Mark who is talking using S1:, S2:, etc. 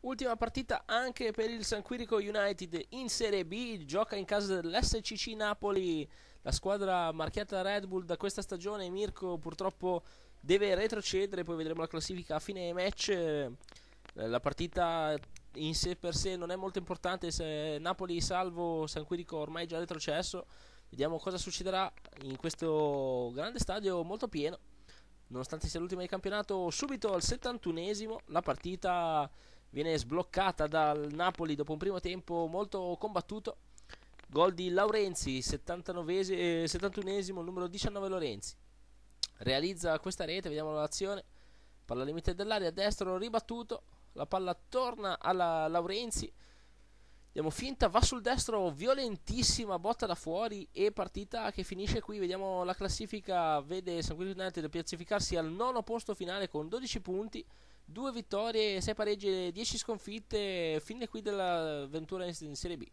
S1: Ultima partita anche per il San Quirico United in Serie B, gioca in casa dell'SCC Napoli, la squadra marchiata Red Bull da questa stagione, Mirko purtroppo deve retrocedere, poi vedremo la classifica a fine match, eh, la partita in sé per sé non è molto importante se Napoli salvo San Quirico ormai già retrocesso, vediamo cosa succederà in questo grande stadio molto pieno, nonostante sia l'ultima di campionato, subito al 71esimo la partita viene sbloccata dal Napoli dopo un primo tempo molto combattuto. Gol di Laurenzi, 71esimo, eh, numero 19 Lorenzi. Realizza questa rete, vediamo l'azione. Palla limite dell'area, destro ribattuto. La palla torna alla Laurenzi. Vediamo finta, va sul destro, violentissima botta da fuori e partita che finisce qui. Vediamo la classifica, vede San Quirino United piazzificarsi al nono posto finale con 12 punti. 2 vittorie, 6 pareggi e 10 sconfitte, Fine qui dell'avventura in Serie B.